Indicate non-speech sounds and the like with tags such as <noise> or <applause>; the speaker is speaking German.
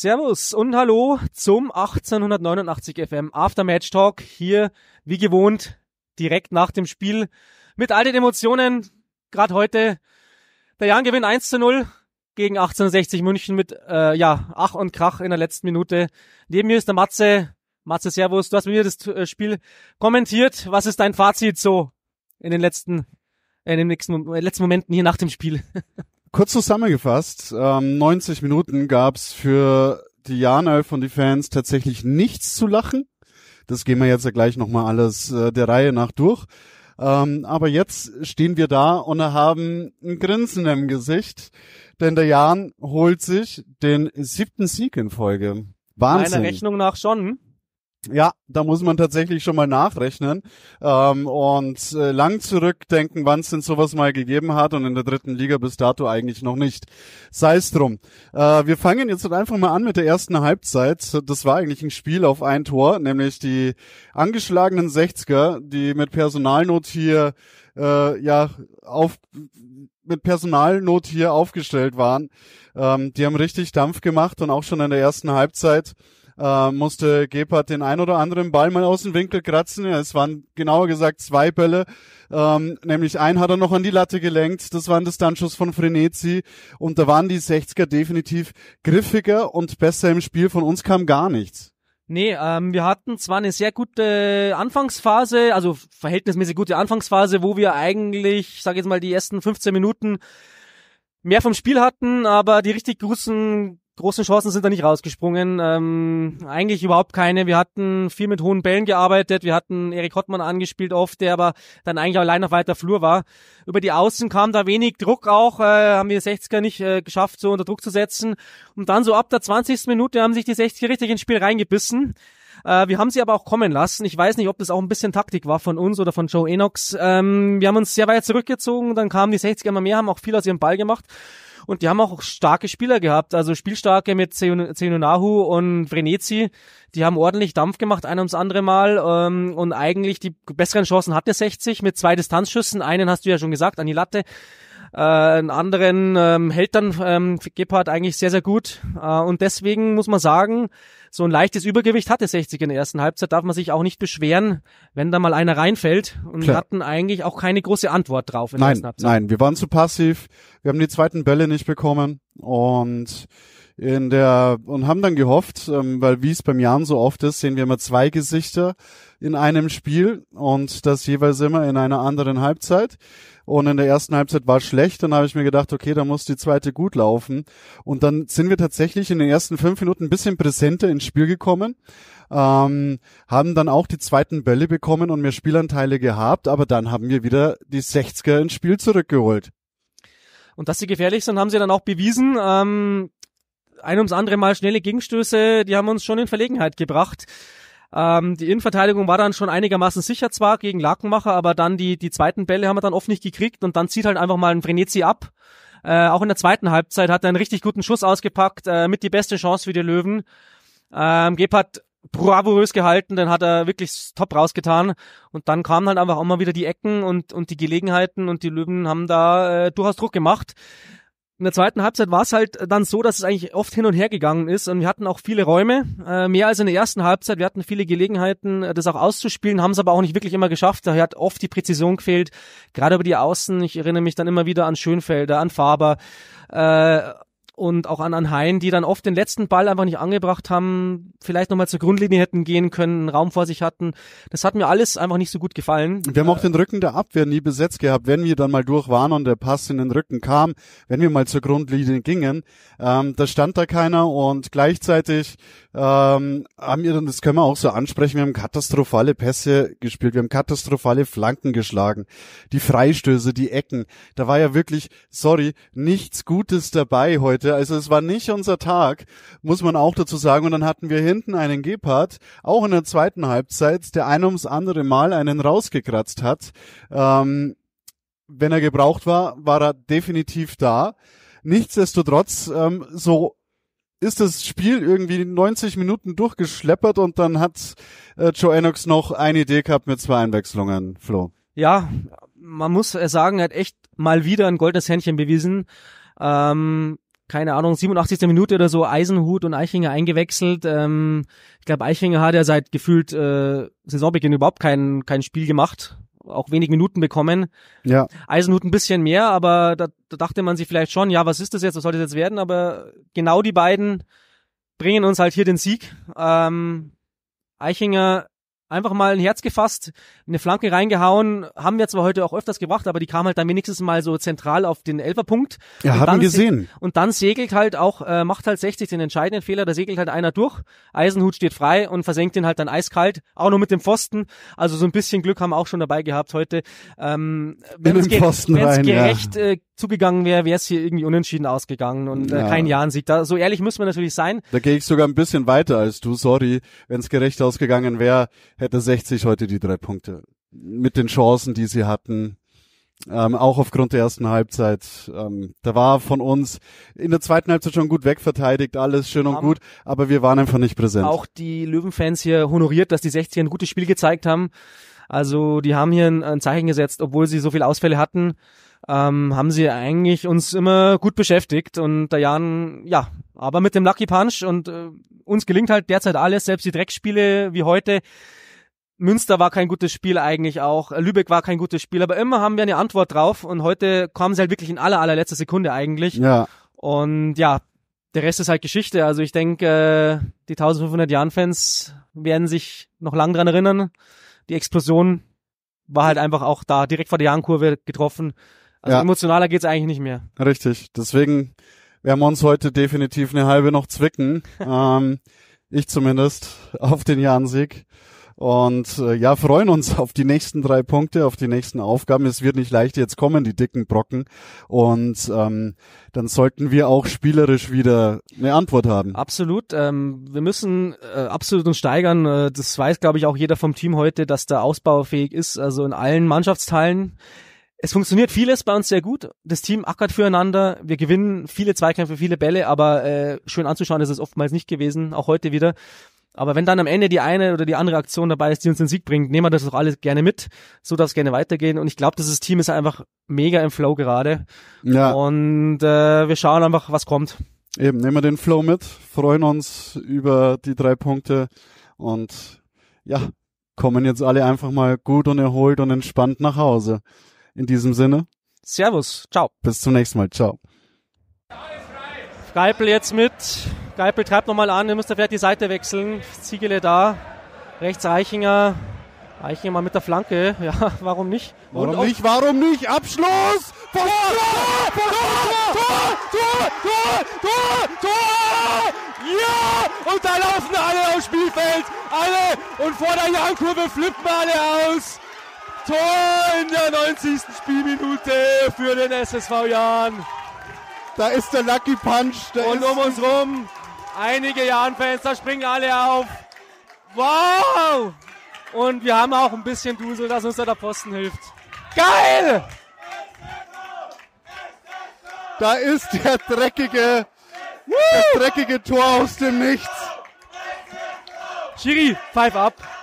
Servus und hallo zum 1889 FM Aftermatch Talk. Hier, wie gewohnt, direkt nach dem Spiel mit all den Emotionen. Gerade heute, der Jan gewinnt 1 zu 0 gegen 1860 München mit, äh, ja, Ach und Krach in der letzten Minute. Neben mir ist der Matze. Matze, Servus. Du hast mit mir das äh, Spiel kommentiert. Was ist dein Fazit so in den letzten, äh, in den nächsten, in äh, den letzten Momenten hier nach dem Spiel? <laughs> Kurz zusammengefasst, ähm, 90 Minuten gab's für die Janelf von die Fans tatsächlich nichts zu lachen. Das gehen wir jetzt ja gleich nochmal alles äh, der Reihe nach durch. Ähm, aber jetzt stehen wir da und haben ein Grinsen im Gesicht, denn der Jan holt sich den siebten Sieg in Folge. Wahnsinn. Meiner Rechnung nach schon. Ja, da muss man tatsächlich schon mal nachrechnen ähm, und äh, lang zurückdenken, wann es denn sowas mal gegeben hat und in der dritten Liga bis dato eigentlich noch nicht. Sei es drum. Äh, wir fangen jetzt halt einfach mal an mit der ersten Halbzeit. Das war eigentlich ein Spiel auf ein Tor, nämlich die angeschlagenen 60er, die mit Personalnot hier äh, ja auf mit Personalnot hier aufgestellt waren. Ähm, die haben richtig Dampf gemacht und auch schon in der ersten Halbzeit äh, musste Gebhardt den ein oder anderen Ball mal aus dem Winkel kratzen. Ja, es waren genauer gesagt zwei Bälle. Ähm, nämlich ein hat er noch an die Latte gelenkt. Das war ein Distanzschuss von Frenetzi. Und da waren die 60er definitiv griffiger und besser im Spiel. Von uns kam gar nichts. Nee, ähm, wir hatten zwar eine sehr gute Anfangsphase, also verhältnismäßig gute Anfangsphase, wo wir eigentlich, sage jetzt mal, die ersten 15 Minuten mehr vom Spiel hatten, aber die richtig großen großen Chancen sind da nicht rausgesprungen. Ähm, eigentlich überhaupt keine. Wir hatten viel mit hohen Bällen gearbeitet. Wir hatten Erik Hottmann angespielt oft, der aber dann eigentlich allein auf weiter Flur war. Über die Außen kam da wenig Druck auch. Äh, haben wir 60er nicht äh, geschafft, so unter Druck zu setzen. Und dann so ab der 20. Minute haben sich die 60er richtig ins Spiel reingebissen. Äh, wir haben sie aber auch kommen lassen. Ich weiß nicht, ob das auch ein bisschen Taktik war von uns oder von Joe Enox. Ähm, wir haben uns sehr weit zurückgezogen. Dann kamen die 60er immer mehr, haben auch viel aus ihrem Ball gemacht. Und die haben auch starke Spieler gehabt, also spielstarke mit Zenonahu und Vrenetzi. Die haben ordentlich Dampf gemacht, ein ums andere Mal. Ähm, und eigentlich die besseren Chancen hatte 60 mit zwei Distanzschüssen. Einen hast du ja schon gesagt, an die Latte äh, einen anderen ähm, hält dann ähm, Gebhardt eigentlich sehr, sehr gut. Äh, und deswegen muss man sagen, so ein leichtes Übergewicht hatte 60 in der ersten Halbzeit, darf man sich auch nicht beschweren, wenn da mal einer reinfällt. Und Klar. hatten eigentlich auch keine große Antwort drauf in nein, der ersten Halbzeit. Nein, wir waren zu passiv, wir haben die zweiten Bälle nicht bekommen und in der und haben dann gehofft, ähm, weil wie es beim Jan so oft ist, sehen wir immer zwei Gesichter in einem Spiel und das jeweils immer in einer anderen Halbzeit. Und in der ersten Halbzeit war schlecht, dann habe ich mir gedacht, okay, da muss die zweite gut laufen. Und dann sind wir tatsächlich in den ersten fünf Minuten ein bisschen präsenter ins Spiel gekommen, ähm, haben dann auch die zweiten Bälle bekommen und mehr Spielanteile gehabt, aber dann haben wir wieder die 60er ins Spiel zurückgeholt. Und dass sie gefährlich sind, haben sie dann auch bewiesen. Ähm, ein ums andere Mal schnelle Gegenstöße, die haben uns schon in Verlegenheit gebracht. Ähm, die Innenverteidigung war dann schon einigermaßen sicher zwar gegen Lakenmacher, aber dann die, die zweiten Bälle haben wir dann oft nicht gekriegt und dann zieht halt einfach mal ein Vrenetzi ab. Äh, auch in der zweiten Halbzeit hat er einen richtig guten Schuss ausgepackt, äh, mit die beste Chance für die Löwen. Ähm, Gebhardt bravourös gehalten, dann hat er wirklich top rausgetan und dann kamen halt einfach auch mal wieder die Ecken und, und die Gelegenheiten und die Löwen haben da äh, durchaus Druck gemacht. In der zweiten Halbzeit war es halt dann so, dass es eigentlich oft hin und her gegangen ist und wir hatten auch viele Räume, äh, mehr als in der ersten Halbzeit. Wir hatten viele Gelegenheiten, äh, das auch auszuspielen, haben es aber auch nicht wirklich immer geschafft. Daher hat oft die Präzision gefehlt, gerade über die Außen. Ich erinnere mich dann immer wieder an Schönfelder, an Faber. Äh, und auch an Anhain, die dann oft den letzten Ball einfach nicht angebracht haben, vielleicht nochmal zur Grundlinie hätten gehen können, einen Raum vor sich hatten. Das hat mir alles einfach nicht so gut gefallen. Wir haben auch den Rücken der Abwehr nie besetzt gehabt, wenn wir dann mal durch waren und der Pass in den Rücken kam, wenn wir mal zur Grundlinie gingen, ähm, da stand da keiner und gleichzeitig ähm, haben wir dann, das können wir auch so ansprechen, wir haben katastrophale Pässe gespielt, wir haben katastrophale Flanken geschlagen, die Freistöße, die Ecken, da war ja wirklich, sorry, nichts Gutes dabei heute heute. Also es war nicht unser Tag, muss man auch dazu sagen. Und dann hatten wir hinten einen Gepard, auch in der zweiten Halbzeit, der ein ums andere Mal einen rausgekratzt hat. Ähm, wenn er gebraucht war, war er definitiv da. Nichtsdestotrotz, ähm, so ist das Spiel irgendwie 90 Minuten durchgeschleppert und dann hat äh, Joe Enox noch eine Idee gehabt mit zwei Einwechslungen, Flo. Ja, man muss äh, sagen, er hat echt mal wieder ein goldenes Händchen bewiesen. Ähm, keine Ahnung, 87. Minute oder so Eisenhut und Eichinger eingewechselt. Ähm, ich glaube, Eichinger hat ja seit gefühlt äh, Saisonbeginn überhaupt kein, kein Spiel gemacht, auch wenig Minuten bekommen. Ja. Eisenhut ein bisschen mehr, aber da, da dachte man sich vielleicht schon, ja, was ist das jetzt, was soll das jetzt werden? Aber genau die beiden bringen uns halt hier den Sieg. Ähm, Eichinger einfach mal ein Herz gefasst, eine Flanke reingehauen, haben wir zwar heute auch öfters gebracht, aber die kam halt dann wenigstens mal so zentral auf den Elferpunkt. Ja, haben wir gesehen. Und dann segelt halt auch, äh, macht halt 60 den entscheidenden Fehler, da segelt halt einer durch, Eisenhut steht frei und versenkt ihn halt dann eiskalt, auch noch mit dem Pfosten, also so ein bisschen Glück haben wir auch schon dabei gehabt heute. Ähm, wenn es ge gerecht ja. äh, zugegangen wäre, wäre es hier irgendwie unentschieden ausgegangen und äh, ja. kein Jahrensieg. Da, so ehrlich müssen wir natürlich sein. Da gehe ich sogar ein bisschen weiter als du, sorry. Wenn es gerecht ausgegangen wäre, hätte 60 heute die drei Punkte. Mit den Chancen, die sie hatten, ähm, auch aufgrund der ersten Halbzeit. Ähm, da war von uns in der zweiten Halbzeit schon gut wegverteidigt, alles schön und gut, aber wir waren einfach nicht präsent. Auch die Löwenfans hier honoriert, dass die 60 ein gutes Spiel gezeigt haben. Also die haben hier ein, ein Zeichen gesetzt, obwohl sie so viele Ausfälle hatten, ähm, haben sie eigentlich uns immer gut beschäftigt und der Jan, ja, aber mit dem Lucky Punch und äh, uns gelingt halt derzeit alles, selbst die Dreckspiele wie heute Münster war kein gutes Spiel eigentlich auch. Äh, Lübeck war kein gutes Spiel, aber immer haben wir eine Antwort drauf und heute kamen sie halt wirklich in aller allerletzter Sekunde eigentlich. Ja. Und ja, der Rest ist halt Geschichte. Also ich denke, äh, die 1500 Jahren-Fans werden sich noch lang dran erinnern. Die Explosion war halt einfach auch da, direkt vor der Jahrenkurve getroffen. Also ja. emotionaler geht's eigentlich nicht mehr. Richtig. Deswegen werden wir uns heute definitiv eine halbe noch zwicken. <laughs> ähm, ich zumindest auf den Jahren-Sieg. Und äh, ja, freuen uns <laughs> auf die nächsten drei Punkte, auf die nächsten Aufgaben. Es wird nicht leicht, jetzt kommen die dicken Brocken. Und ähm, dann sollten wir auch spielerisch wieder eine Antwort haben. Absolut. Ähm, wir müssen äh, absolut uns steigern. Äh, das weiß, glaube ich, auch jeder vom Team heute, dass da ausbaufähig ist. Also in allen Mannschaftsteilen. Es funktioniert vieles bei uns sehr gut. Das Team ackert füreinander. Wir gewinnen viele Zweikämpfe, viele Bälle, aber äh, schön anzuschauen ist es oftmals nicht gewesen, auch heute wieder. Aber wenn dann am Ende die eine oder die andere Aktion dabei ist, die uns den Sieg bringt, nehmen wir das doch alles gerne mit. So darf es gerne weitergehen. Und ich glaube, dieses Team ist einfach mega im Flow gerade. Ja. Und äh, wir schauen einfach, was kommt. Eben, nehmen wir den Flow mit, freuen uns über die drei Punkte und ja, kommen jetzt alle einfach mal gut und erholt und entspannt nach Hause. In diesem Sinne. Servus, ciao. Bis zum nächsten Mal, ciao. Skype jetzt mit. Geipel treibt nochmal an, er müsste vielleicht die Seite wechseln. Ziegele da, rechts Eichinger. Eichinger mal mit der Flanke. <laughs> Ja, warum nicht? Warum Und nicht? Warum nicht? Abschluss! Tor! Tor! Tor! Tor! Tor! Tor! Ja! Und da laufen alle aufs Spielfeld. Alle! Und vor der Jankurve flippen alle aus. Tor in der 90. Spielminute für den SSV Jahn. Da ist der Lucky Punch. und um uns rum einige Jahren-Fans, da springen alle auf. Wow! Und wir haben auch ein bisschen Dusel, dass uns da der Posten hilft. Geil! Da ist der dreckige, der dreckige Tor aus dem Nichts. Schiri, pfeif ab.